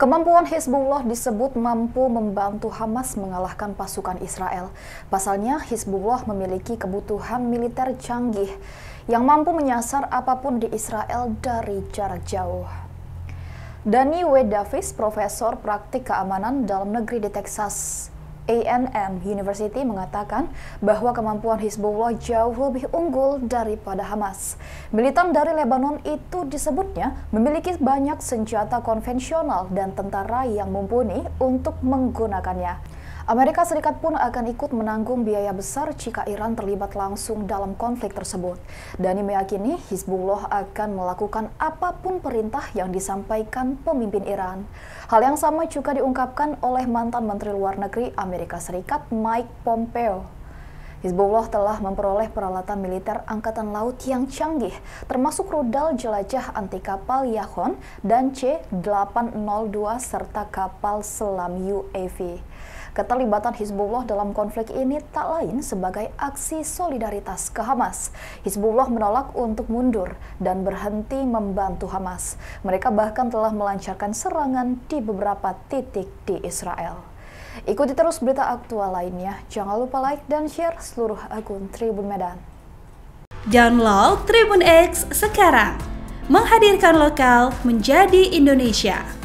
Kemampuan Hezbollah disebut mampu membantu Hamas mengalahkan pasukan Israel. Pasalnya, Hezbollah memiliki kebutuhan militer canggih yang mampu menyasar apapun di Israel dari jarak jauh. Dani W. Davis, profesor praktik keamanan dalam negeri di Texas, A&M University mengatakan bahwa kemampuan Hizbullah jauh lebih unggul daripada Hamas. Militan dari Lebanon itu disebutnya memiliki banyak senjata konvensional dan tentara yang mumpuni untuk menggunakannya. Amerika Serikat pun akan ikut menanggung biaya besar jika Iran terlibat langsung dalam konflik tersebut. Dani meyakini Hizbullah akan melakukan apapun perintah yang disampaikan pemimpin Iran. Hal yang sama juga diungkapkan oleh mantan Menteri Luar Negeri Amerika Serikat Mike Pompeo. Hizbullah telah memperoleh peralatan militer angkatan laut yang canggih, termasuk rudal jelajah anti kapal Yahon dan C-802 serta kapal selam UAV. Keterlibatan Hizbullah dalam konflik ini tak lain sebagai aksi solidaritas ke Hamas. Hizbullah menolak untuk mundur dan berhenti membantu Hamas. Mereka bahkan telah melancarkan serangan di beberapa titik di Israel. Ikuti terus berita aktual lainnya. Jangan lupa like dan share seluruh akun Tribun Medan. Download Tribun X sekarang. Menghadirkan lokal menjadi Indonesia.